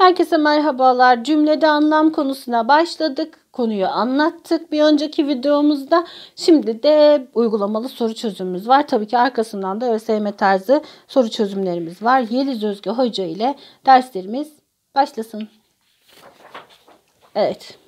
Herkese merhabalar. Cümlede anlam konusuna başladık. Konuyu anlattık bir önceki videomuzda. Şimdi de uygulamalı soru çözümümüz var. Tabii ki arkasından da ÖSYM tarzı soru çözümlerimiz var. Yeliz Özge Hoca ile derslerimiz başlasın. Evet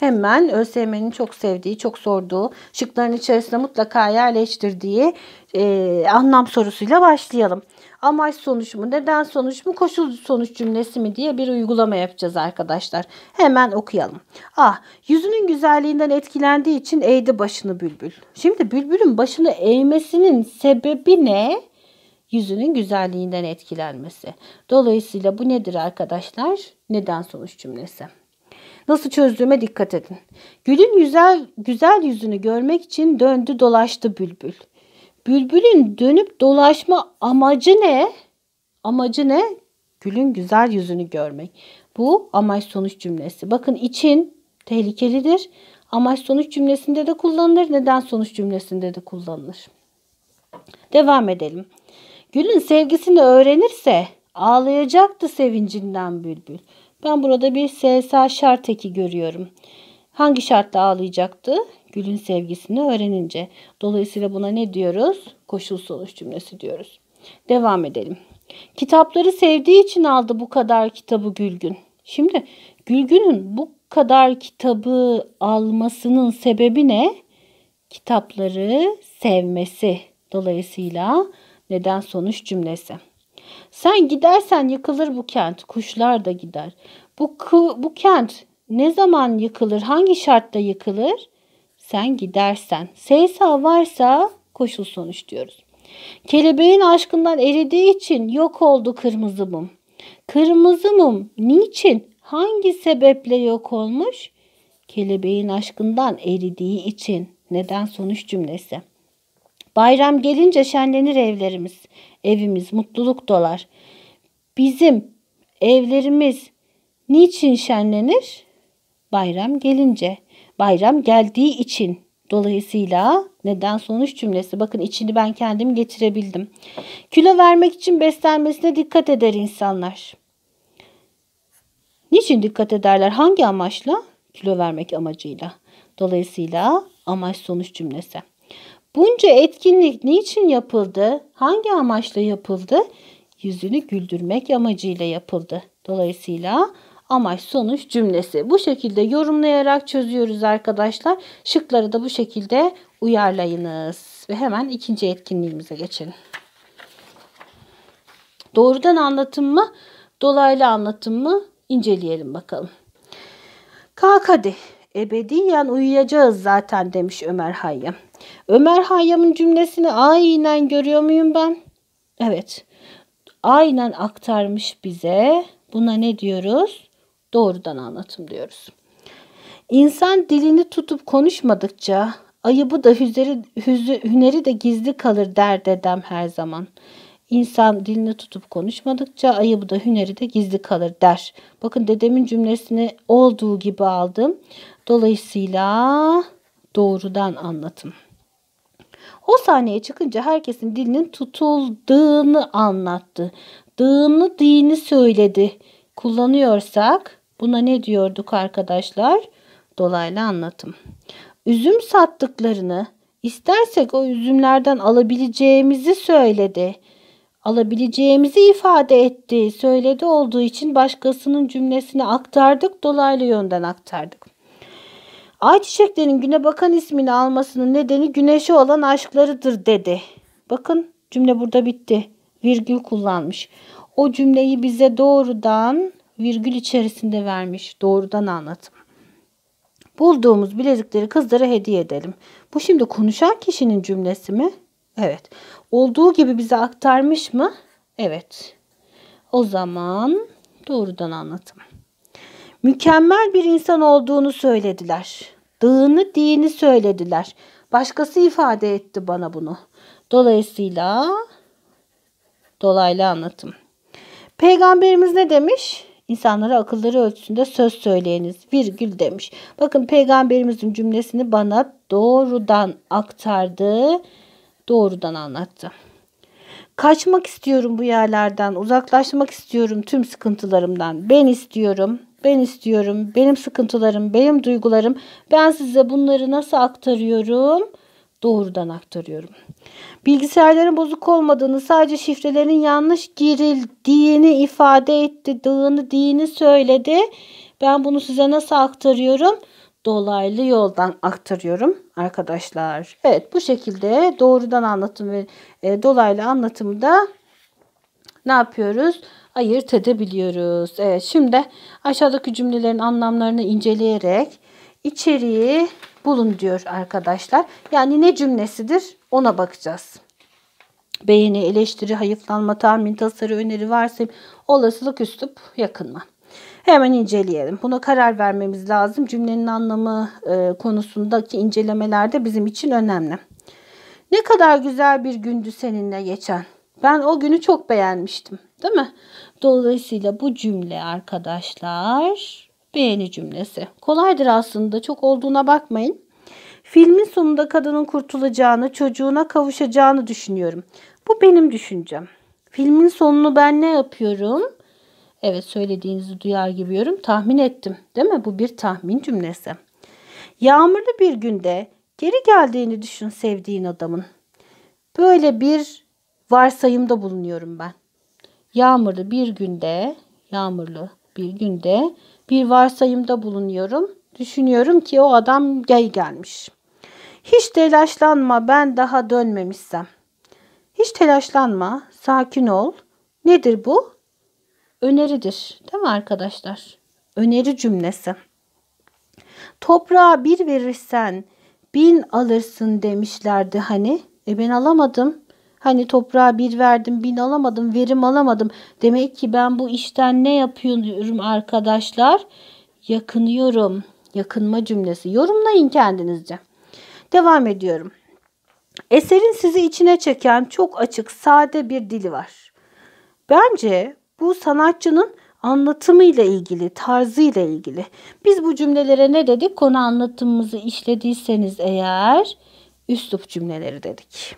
hemen ÖSYM'nin çok sevdiği, çok sorduğu, şıkların içerisinde mutlaka yerleştirdiği e, anlam sorusuyla başlayalım. Amaç sonuç mu, neden sonuç mu, koşul sonuç cümlesi mi diye bir uygulama yapacağız arkadaşlar. Hemen okuyalım. Ah, yüzünün güzelliğinden etkilendiği için eğdi başını bülbül. Şimdi bülbülün başını eğmesinin sebebi ne? Yüzünün güzelliğinden etkilenmesi. Dolayısıyla bu nedir arkadaşlar? Neden sonuç cümlesi. Nasıl çözdüğüme dikkat edin. Gülün güzel, güzel yüzünü görmek için döndü dolaştı bülbül. Bülbülün dönüp dolaşma amacı ne? Amacı ne? Gülün güzel yüzünü görmek. Bu amaç sonuç cümlesi. Bakın için tehlikelidir. Amaç sonuç cümlesinde de kullanılır. Neden sonuç cümlesinde de kullanılır. Devam edelim. Gül'ün sevgisini öğrenirse Ağlayacaktı sevincinden bülbül. Ben burada bir SSA şart eki görüyorum. Hangi şartta ağlayacaktı? Gül'ün sevgisini öğrenince. Dolayısıyla buna ne diyoruz? Koşul sonuç cümlesi diyoruz. Devam edelim. Kitapları sevdiği için aldı bu kadar kitabı Gülgün. Şimdi Gülgün'ün bu kadar kitabı almasının sebebi ne? Kitapları sevmesi. Dolayısıyla neden sonuç cümlesi. Sen gidersen yıkılır bu kent, kuşlar da gider. Bu, bu kent ne zaman yıkılır, hangi şartta yıkılır? Sen gidersen. Seysa varsa koşul sonuç diyoruz. Kelebeğin aşkından eridiği için yok oldu kırmızı mum. Kırmızı mum niçin, hangi sebeple yok olmuş? Kelebeğin aşkından eridiği için. Neden sonuç cümlesi. Bayram gelince şenlenir evlerimiz. Evimiz mutluluk dolar. Bizim evlerimiz niçin şenlenir? Bayram gelince. Bayram geldiği için. Dolayısıyla neden sonuç cümlesi. Bakın içini ben kendim getirebildim. Kilo vermek için beslenmesine dikkat eder insanlar. Niçin dikkat ederler? Hangi amaçla? Kilo vermek amacıyla. Dolayısıyla amaç sonuç cümlesi. Bunca etkinlik niçin yapıldı? Hangi amaçla yapıldı? Yüzünü güldürmek amacıyla yapıldı. Dolayısıyla amaç sonuç cümlesi. Bu şekilde yorumlayarak çözüyoruz arkadaşlar. Şıkları da bu şekilde uyarlayınız. Ve hemen ikinci etkinliğimize geçelim. Doğrudan anlatım mı? Dolaylı anlatım mı? İnceleyelim bakalım. Kalk hadi. Ebediyen uyuyacağız zaten demiş Ömer Hayyam. Ömer Hayyam'ın cümlesini aynen görüyor muyum ben? Evet. Aynen aktarmış bize. Buna ne diyoruz? Doğrudan anlatım diyoruz. İnsan dilini tutup konuşmadıkça ayıbı da hüzeri, hüzü, hüneri de gizli kalır der dedem her zaman. İnsan dilini tutup konuşmadıkça ayıbı da hüneri de gizli kalır der. Bakın dedemin cümlesini olduğu gibi aldım. Dolayısıyla doğrudan anlatım. O sahneye çıkınca herkesin dilinin tutulduğunu anlattı. Dığını dini söyledi. Kullanıyorsak buna ne diyorduk arkadaşlar? Dolaylı anlatım. Üzüm sattıklarını istersek o üzümlerden alabileceğimizi söyledi alabileceğimizi ifade etti. Söyledi olduğu için başkasının cümlesini aktardık, dolaylı yönden aktardık. Ayçiçeklerin güne bakan ismini almasının nedeni güneşe olan aşklarıdır dedi. Bakın cümle burada bitti. Virgül kullanmış. O cümleyi bize doğrudan virgül içerisinde vermiş. Doğrudan anlatım. Bulduğumuz bilezikleri kızlara hediye edelim. Bu şimdi konuşan kişinin cümlesi mi? Evet. Olduğu gibi bize aktarmış mı? Evet. O zaman doğrudan anlatım. Mükemmel bir insan olduğunu söylediler. Dığını dini söylediler. Başkası ifade etti bana bunu. Dolayısıyla dolaylı anlatım. Peygamberimiz ne demiş? İnsanlara akılları ölçüsünde söz söyleyiniz virgül demiş. Bakın peygamberimizin cümlesini bana doğrudan aktardı doğrudan anlattı. Kaçmak istiyorum bu yerlerden, uzaklaşmak istiyorum tüm sıkıntılarımdan. Ben istiyorum, ben istiyorum, benim sıkıntılarım, benim duygularım. Ben size bunları nasıl aktarıyorum? Doğrudan aktarıyorum. Bilgisayarların bozuk olmadığını, sadece şifrelerin yanlış girildiğini ifade etti, dığını, dini söyledi. Ben bunu size nasıl aktarıyorum? dolaylı yoldan aktarıyorum arkadaşlar. Evet bu şekilde doğrudan anlatım ve e, dolaylı anlatımda ne yapıyoruz? Ayırt edebiliyoruz. Evet şimdi aşağıdaki cümlelerin anlamlarını inceleyerek içeriği bulun diyor arkadaşlar. Yani ne cümlesidir ona bakacağız. Beğeni, eleştiri, hayıflanma, tahmin, tasarı, öneri, varsayım, olasılık, üstüp yakınma. Hemen inceleyelim. Buna karar vermemiz lazım. Cümlenin anlamı e, konusundaki incelemeler de bizim için önemli. Ne kadar güzel bir gündü seninle geçen. Ben o günü çok beğenmiştim. Değil mi? Dolayısıyla bu cümle arkadaşlar beğeni cümlesi. Kolaydır aslında. Çok olduğuna bakmayın. Filmin sonunda kadının kurtulacağını, çocuğuna kavuşacağını düşünüyorum. Bu benim düşüncem. Filmin sonunu ben ne yapıyorum? Evet söylediğinizi duyar gibiyorum. Tahmin ettim. Değil mi? Bu bir tahmin cümlesi. Yağmurlu bir günde geri geldiğini düşün sevdiğin adamın. Böyle bir varsayımda bulunuyorum ben. Yağmurlu bir günde, yağmurlu bir günde bir varsayımda bulunuyorum. Düşünüyorum ki o adam gay gelmiş. Hiç telaşlanma ben daha dönmemişsem. Hiç telaşlanma, sakin ol. Nedir bu? öneridir. Değil mi arkadaşlar? Öneri cümlesi. Toprağa bir verirsen bin alırsın demişlerdi hani. E ben alamadım. Hani toprağa bir verdim, bin alamadım, verim alamadım. Demek ki ben bu işten ne yapıyorum arkadaşlar? Yakınıyorum. Yakınma cümlesi. Yorumlayın kendinizce. Devam ediyorum. Eserin sizi içine çeken çok açık, sade bir dili var. Bence bu sanatçının anlatımıyla ilgili, tarzıyla ilgili. Biz bu cümlelere ne dedik? Konu anlatımımızı işlediyseniz eğer üslup cümleleri dedik.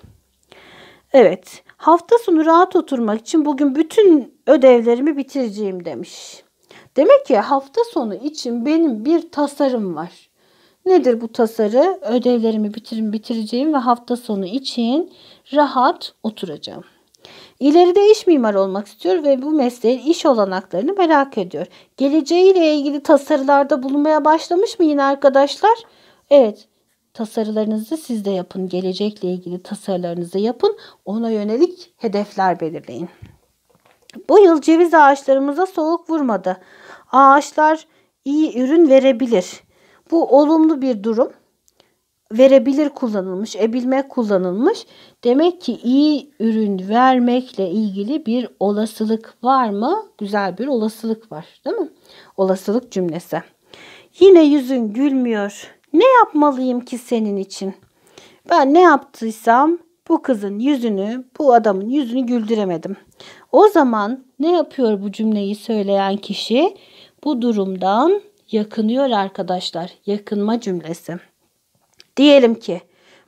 Evet, hafta sonu rahat oturmak için bugün bütün ödevlerimi bitireceğim demiş. Demek ki hafta sonu için benim bir tasarım var. Nedir bu tasarı? Ödevlerimi bitirin bitireceğim ve hafta sonu için rahat oturacağım. İleride iş mimar olmak istiyor ve bu mesleğin iş olanaklarını merak ediyor. Geleceğiyle ilgili tasarılarda bulunmaya başlamış mı yine arkadaşlar? Evet, tasarılarınızı siz de yapın. Gelecekle ilgili tasarılarınızı yapın. Ona yönelik hedefler belirleyin. Bu yıl ceviz ağaçlarımıza soğuk vurmadı. Ağaçlar iyi ürün verebilir. Bu olumlu bir durum verebilir kullanılmış, ebilmek kullanılmış. Demek ki iyi ürün vermekle ilgili bir olasılık var mı? Güzel bir olasılık var değil mi? Olasılık cümlesi. Yine yüzün gülmüyor. Ne yapmalıyım ki senin için? Ben ne yaptıysam bu kızın yüzünü, bu adamın yüzünü güldüremedim. O zaman ne yapıyor bu cümleyi söyleyen kişi? Bu durumdan yakınıyor arkadaşlar. Yakınma cümlesi. Diyelim ki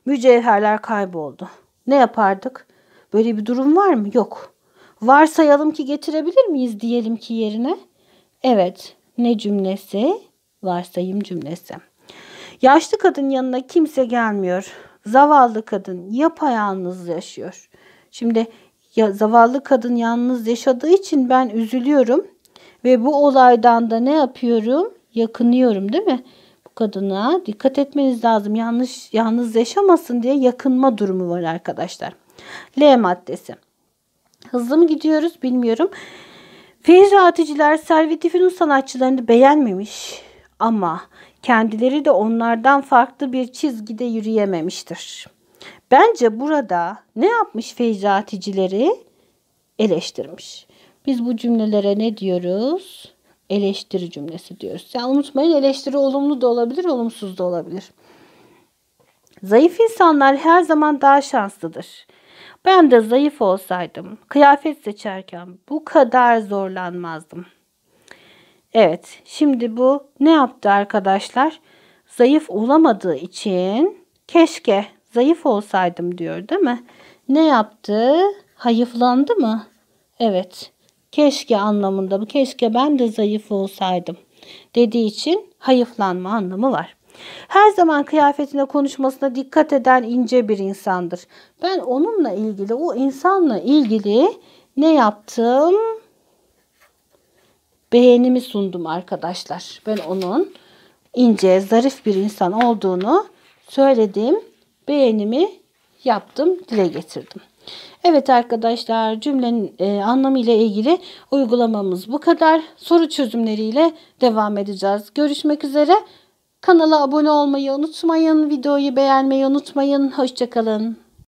mücevherler kayboldu. Ne yapardık? Böyle bir durum var mı? Yok. Varsayalım ki getirebilir miyiz diyelim ki yerine? Evet. Ne cümlesi? Varsayım cümlesi. Yaşlı kadın yanına kimse gelmiyor. Zavallı kadın yapayalnız yaşıyor. Şimdi ya zavallı kadın yalnız yaşadığı için ben üzülüyorum ve bu olaydan da ne yapıyorum? Yakınıyorum değil mi? kadına dikkat etmeniz lazım. Yanlış yalnız yaşamasın diye yakınma durumu var arkadaşlar. L maddesi. Hızlı mı gidiyoruz bilmiyorum. Fecraaticiler Servet İfünun sanatçılarını beğenmemiş ama kendileri de onlardan farklı bir çizgide yürüyememiştir. Bence burada ne yapmış fecraaticileri? Eleştirmiş. Biz bu cümlelere ne diyoruz? eleştiri cümlesi diyoruz. Yani unutmayın eleştiri olumlu da olabilir, olumsuz da olabilir. Zayıf insanlar her zaman daha şanslıdır. Ben de zayıf olsaydım kıyafet seçerken bu kadar zorlanmazdım. Evet, şimdi bu ne yaptı arkadaşlar? Zayıf olamadığı için keşke zayıf olsaydım diyor değil mi? Ne yaptı? Hayıflandı mı? Evet. Keşke anlamında bu. Keşke ben de zayıf olsaydım dediği için hayıflanma anlamı var. Her zaman kıyafetine konuşmasına dikkat eden ince bir insandır. Ben onunla ilgili, o insanla ilgili ne yaptım? Beğenimi sundum arkadaşlar. Ben onun ince, zarif bir insan olduğunu söyledim. Beğenimi yaptım, dile getirdim. Evet arkadaşlar cümlenin e, anlamı ile ilgili uygulamamız bu kadar. Soru çözümleriyle devam edeceğiz. Görüşmek üzere. Kanala abone olmayı unutmayın. Videoyu beğenmeyi unutmayın. Hoşçakalın.